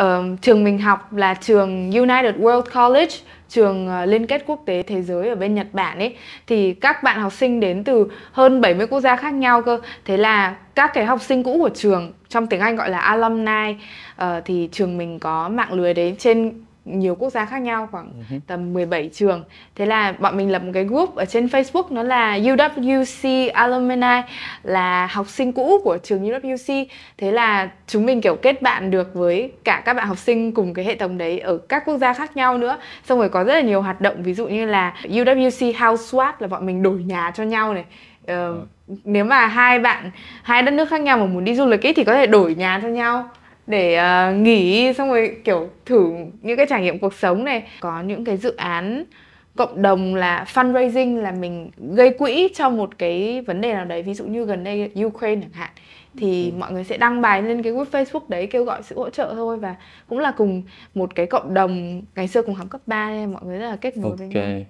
Uh, trường mình học là trường United World College, trường uh, liên kết quốc tế thế giới ở bên Nhật Bản ấy thì các bạn học sinh đến từ hơn 70 quốc gia khác nhau cơ. Thế là các cái học sinh cũ của trường trong tiếng Anh gọi là alumni uh, thì trường mình có mạng lưới đấy trên nhiều quốc gia khác nhau khoảng uh-huh. tầm 17 trường. Thế là bọn mình lập một cái group ở trên Facebook nó là UWC alumni là học sinh cũ của trường UWC. Thế là chúng mình kiểu kết bạn được với cả các bạn học sinh cùng cái hệ thống đấy ở các quốc gia khác nhau nữa. Xong rồi có rất là nhiều hoạt động ví dụ như là UWC house swap là bọn mình đổi nhà cho nhau này. Uh, nếu mà hai bạn hai đất nước khác nhau mà muốn đi du lịch ấy thì có thể đổi nhà cho nhau để uh, nghỉ xong rồi kiểu thử những cái trải nghiệm cuộc sống này có những cái dự án cộng đồng là fundraising là mình gây quỹ cho một cái vấn đề nào đấy ví dụ như gần đây Ukraine chẳng hạn thì ừ. mọi người sẽ đăng bài lên cái group Facebook đấy kêu gọi sự hỗ trợ thôi và cũng là cùng một cái cộng đồng ngày xưa cùng học cấp 3 nên mọi người rất là kết nối okay. với nhau.